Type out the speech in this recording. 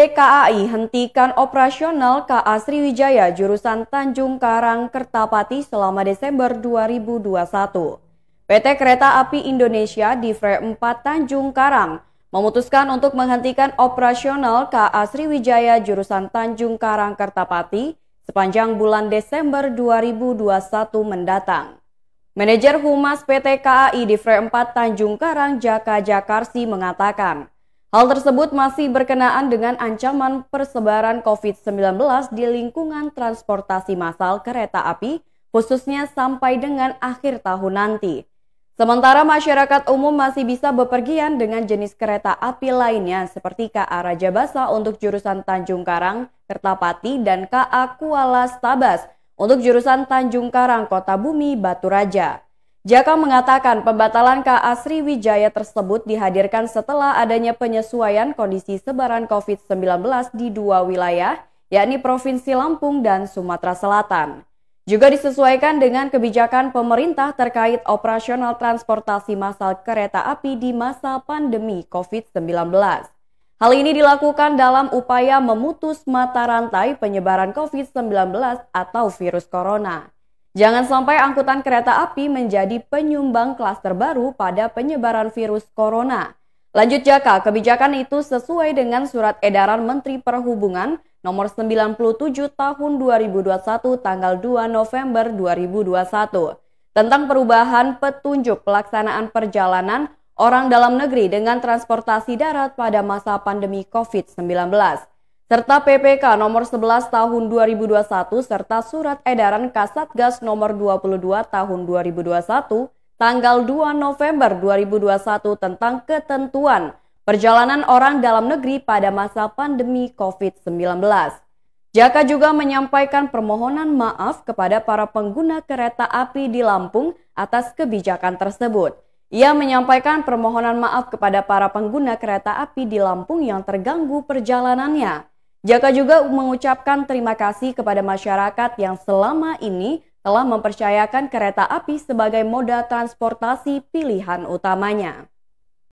PKAI hentikan operasional KA Sriwijaya jurusan Tanjung Karang Kertapati selama Desember 2021. PT Kereta Api Indonesia di Fre 4 Tanjung Karang memutuskan untuk menghentikan operasional KA Sriwijaya jurusan Tanjung Karang Kertapati sepanjang bulan Desember 2021 mendatang. Manajer Humas PT KAI di Fre 4 Tanjung Karang Jaka Jakarsi mengatakan, Hal tersebut masih berkenaan dengan ancaman persebaran COVID-19 di lingkungan transportasi massal kereta api, khususnya sampai dengan akhir tahun nanti. Sementara masyarakat umum masih bisa bepergian dengan jenis kereta api lainnya seperti KA Raja Basa untuk jurusan Tanjung Karang, Kertapati, dan KA Kuala Stabas untuk jurusan Tanjung Karang, Kota Bumi, Batu Raja. Jaka mengatakan pembatalan KA Sriwijaya tersebut dihadirkan setelah adanya penyesuaian kondisi sebaran COVID-19 di dua wilayah, yakni Provinsi Lampung dan Sumatera Selatan. Juga disesuaikan dengan kebijakan pemerintah terkait operasional transportasi massal kereta api di masa pandemi COVID-19. Hal ini dilakukan dalam upaya memutus mata rantai penyebaran COVID-19 atau virus corona. Jangan sampai angkutan kereta api menjadi penyumbang klaster baru pada penyebaran virus corona. Lanjut Jaka, kebijakan itu sesuai dengan surat edaran Menteri Perhubungan nomor 97 tahun 2021 tanggal 2 November 2021 tentang perubahan petunjuk pelaksanaan perjalanan orang dalam negeri dengan transportasi darat pada masa pandemi COVID-19 serta PPK nomor 11 tahun 2021 serta surat edaran Kasatgas nomor 22 tahun 2021 tanggal 2 November 2021 tentang ketentuan perjalanan orang dalam negeri pada masa pandemi COVID-19. Jaka juga menyampaikan permohonan maaf kepada para pengguna kereta api di Lampung atas kebijakan tersebut. Ia menyampaikan permohonan maaf kepada para pengguna kereta api di Lampung yang terganggu perjalanannya. Jaka juga mengucapkan terima kasih kepada masyarakat yang selama ini telah mempercayakan kereta api sebagai moda transportasi pilihan utamanya.